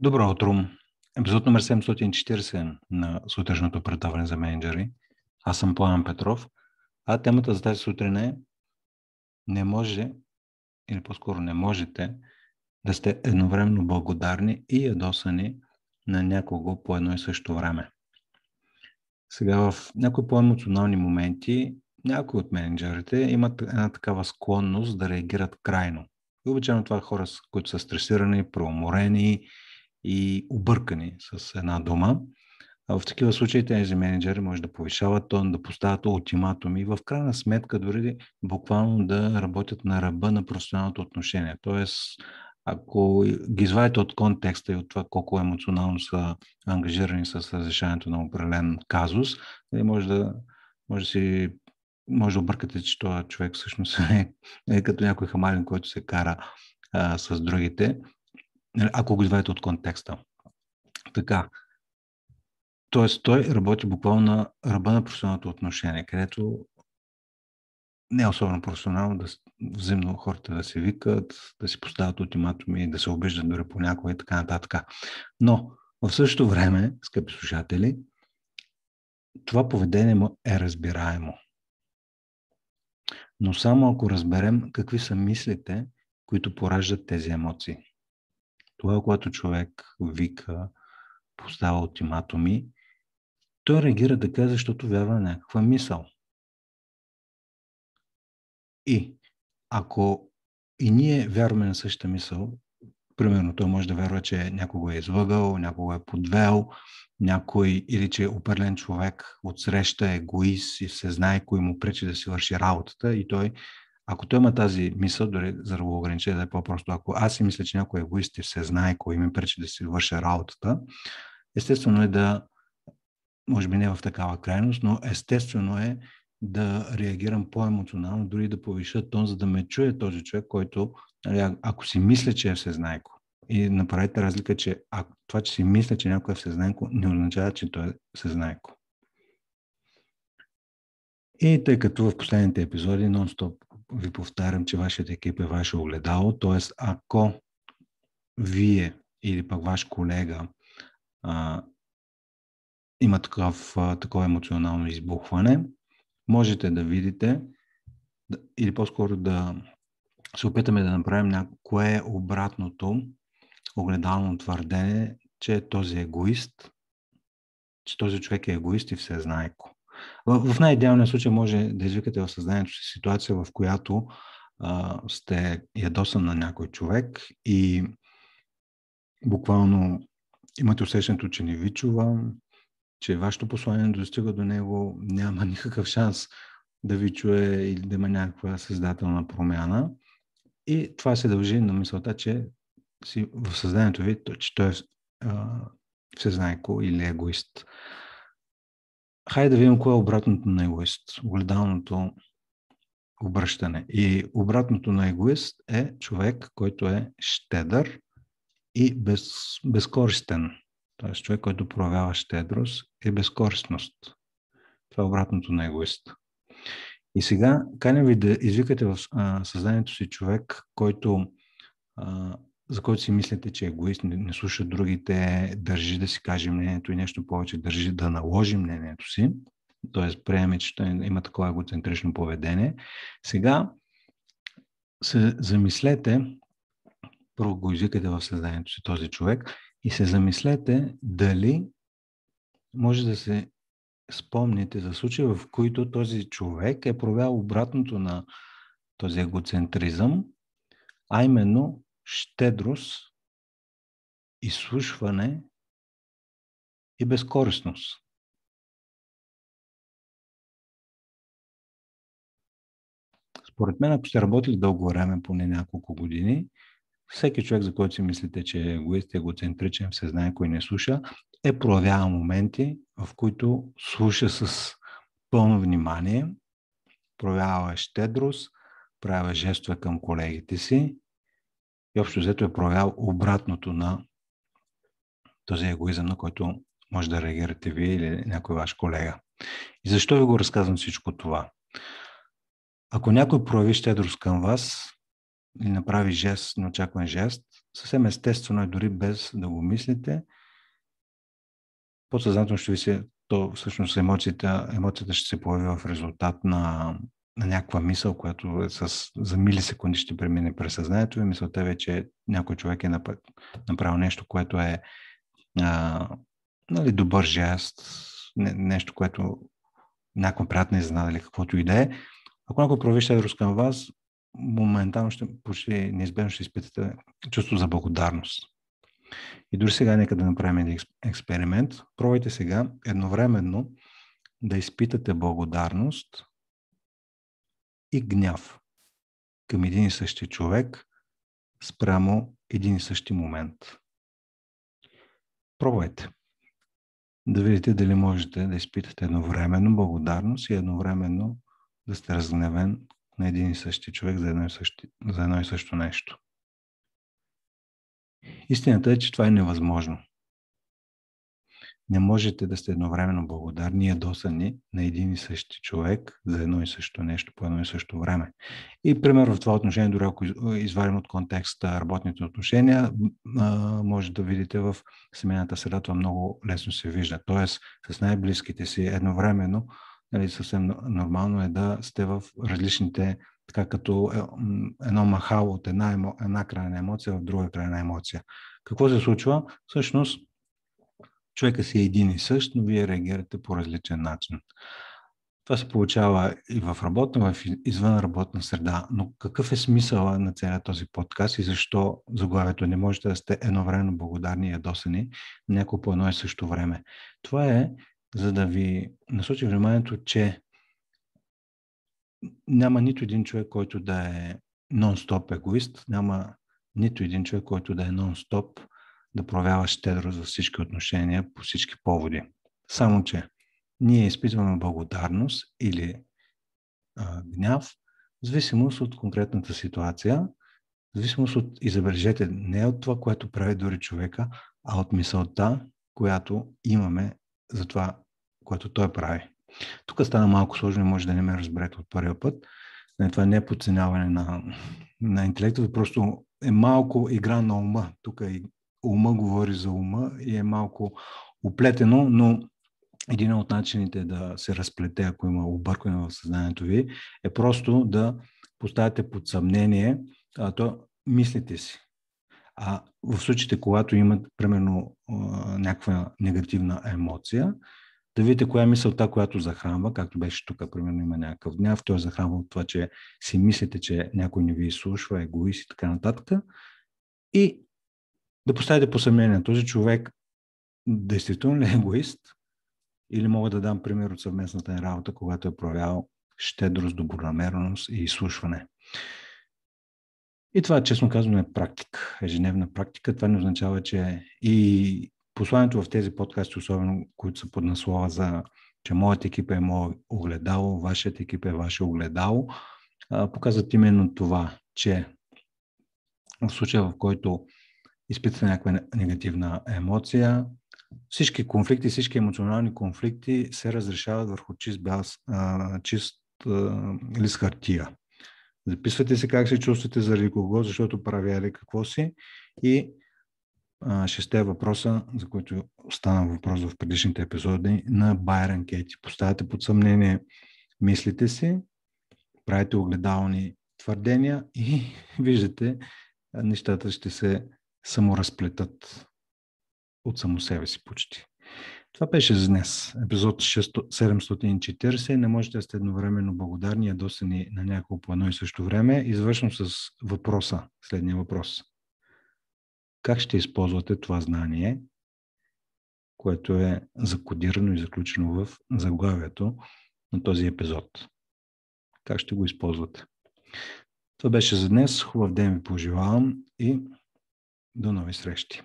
Добро утро! Епизод номер 740 на сутрешното предаване за менеджери. Аз съм Пламен Петров, а темата за тази сутрин е не може, или по-скоро не можете, да сте едновременно благодарни и ядосани на някого по едно и също време. Сега в някои по-емоционални моменти някои от менеджерите имат една такава склонност да реагират крайно. И обичайно това е хора, които са стресирани, проуморени, и объркани с една дума. А в такива случаи тези менеджери може да повишават тон, да поставят ултиматуми и в крайна сметка дори буквално да работят на ръба на професионалното отношение. Тоест, ако ги извадите от контекста и от това колко емоционално са ангажирани с разрешаването на определен казус, нали, може да, може да си може да объркате, че този човек всъщност е, е като някой хамалин, който се кара а, с другите. Нали, ако го извадите от контекста. Така. Тоест, той работи буквално на ръба на професионалното отношение, където не е особено професионално да взаимно хората да се викат, да си поставят ултиматуми, да се обиждат дори понякога и така нататък. Но в същото време, скъпи слушатели, това поведение му е разбираемо. Но само ако разберем какви са мислите, които пораждат тези емоции. Тогава, когато човек вика, поставя ултиматуми, той реагира така, защото вярва на някаква мисъл. И ако и ние вярваме на същата мисъл, примерно той може да вярва, че някого е излъгал, някого е подвел, някой или че е определен човек отсреща егоист и се знае кой му пречи да си върши работата и той ако той има тази мисъл, дори за да го огранича да е по-просто, ако аз си мисля, че някой егоист и се знае кой ми пречи да си върша работата, естествено е да, може би не в такава крайност, но естествено е да реагирам по-емоционално, дори да повиша тон, за да ме чуе този човек, който, нали, ако си мисля, че е всезнайко. И направете разлика, че ако, това, че си мисля, че някой е всезнайко, не означава, че той е всезнайко. И тъй като в последните епизоди нон-стоп ви повтарям, че вашият екип е ваше огледало, т.е. ако вие или пък ваш колега а, има такъв, такова емоционално избухване, можете да видите или по-скоро да се опитаме да направим някое обратното огледално твърдение, че този егоист, че този човек е егоист и все ко. В, в най-идеалния случай може да извикате в съзнанието си ситуация, в която а, сте ядосан на някой човек и буквално имате усещането, че не ви чува, че вашето послание достига до него, няма никакъв шанс да ви чуе или да има някаква създателна промяна. И това се дължи на мисълта, че си в съзнанието ви, че той е всезнайко или егоист хайде да видим кое е обратното на егоист, огледалното обръщане. И обратното на егоист е човек, който е щедър и без, безкористен. Т.е. човек, който проявява щедрост и безкористност. Това е обратното на егоист. И сега каня ви да извикате в съзнанието си човек, който за който си мислите, че е егоист, не, не слуша другите, държи да си каже мнението и нещо повече, държи да наложи мнението си, т.е. приеме, че има такова егоцентрично поведение. Сега се замислете, първо го извикате в съзнанието си този човек и се замислете дали може да се спомните за случаи, в които този човек е провял обратното на този егоцентризъм, а именно щедрост, изслушване и безкористност. Според мен, ако сте работили дълго време, поне няколко години, всеки човек, за който си мислите, че е егоист, егоцентричен, се знае кой не слуша, е проявява моменти, в които слуша с пълно внимание, проявява щедрост, правя жестове към колегите си, и общо взето е проявял обратното на този егоизъм, на който може да реагирате вие или някой ваш колега. И защо ви го разказвам всичко това? Ако някой прояви щедрост към вас и направи жест, неочакван жест, съвсем естествено и е дори без да го мислите, подсъзнателно ще ви се, то всъщност емоцията, емоцията ще се появи в резултат на на някаква мисъл, която е с, за милисекунди ще премине през съзнанието и мисълта вече че някой човек е направил нещо, което е а, нали, добър жест, не, нещо, което някаква приятна изненада или каквото и да е. Ако някой прояви щедрост към вас, моментално ще, почти неизбежно ще изпитате чувство за благодарност. И дори сега нека да направим един експеримент. Пробайте сега едновременно да изпитате благодарност и гняв към един и същи човек спрямо един и същи момент. Пробвайте да видите дали можете да изпитате едновременно благодарност и едновременно да сте разгневен на един и същи човек за едно и, същи, за едно и също нещо. Истината е, че това е невъзможно не можете да сте едновременно благодарни и ядосани на един и същи човек за едно и също нещо по едно и също време. И примерно, в това отношение, дори ако извадим от контекста работните отношения, може да видите в семейната среда, това много лесно се вижда. Тоест, с най-близките си едновременно, нали, съвсем нормално е да сте в различните така като е, едно махало от една, една крайна емоция в друга крайна емоция. Какво се случва? Всъщност, човека си е един и същ, но вие реагирате по различен начин. Това се получава и в работна, в извън работна среда. Но какъв е смисъла на целият този подкаст и защо заглавието не можете да сте едновременно благодарни и ядосани няколко по едно и също време? Това е за да ви насочи вниманието, че няма нито един човек, който да е нон-стоп егоист, няма нито един човек, който да е нон-стоп да проявяваш щедрост във всички отношения, по всички поводи. Само, че ние изпитваме благодарност или а, гняв, в зависимост от конкретната ситуация, в зависимост от, и забележете, не от това, което прави дори човека, а от мисълта, която имаме за това, което той прави. Тук стана малко сложно и може да не ме разберете от първия път. Не, това не е подценяване на, на интелекта, просто е малко игра на ума. Тук е ума говори за ума и е малко оплетено, но един от начините да се разплете, ако има объркване в съзнанието ви, е просто да поставяте под съмнение а, то, мислите си. А в случаите, когато имат, примерно, някаква негативна емоция, да видите коя е мисълта, която захранва, както беше тук, примерно има някакъв гняв, той е захранва от това, че си мислите, че някой не ви изслушва, егоист и така нататък. И да поставите по съмнение този човек действително ли е егоист или мога да дам пример от съвместната ни работа, когато е проявявал щедрост, добронамереност и изслушване. И това, честно казваме, е практика, ежедневна практика. Това не означава, че и посланието в тези подкасти, особено които са под наслова за че моят екип е мое огледало, вашият екип е ваше огледало, показват именно това, че в случая, в който изпитва някаква негативна емоция. Всички конфликти, всички емоционални конфликти се разрешават върху чист, бял, чист лист хартия. Записвате се как се чувствате, заради кого, защото правя ли какво си и шесте въпроса, за които стана въпрос в предишните епизоди на Байрон Кейти. Поставяте под съмнение мислите си, правите огледални твърдения и виждате нещата ще се саморазплетат от само себе си почти. Това беше за днес. Епизод 740. Не можете да сте едновременно благодарни, ядосани на няколко по едно и също време. Извършвам с въпроса, следния въпрос. Как ще използвате това знание, което е закодирано и заключено в заглавието на този епизод? Как ще го използвате? Това беше за днес. Хубав ден ви пожелавам и до нови срещи!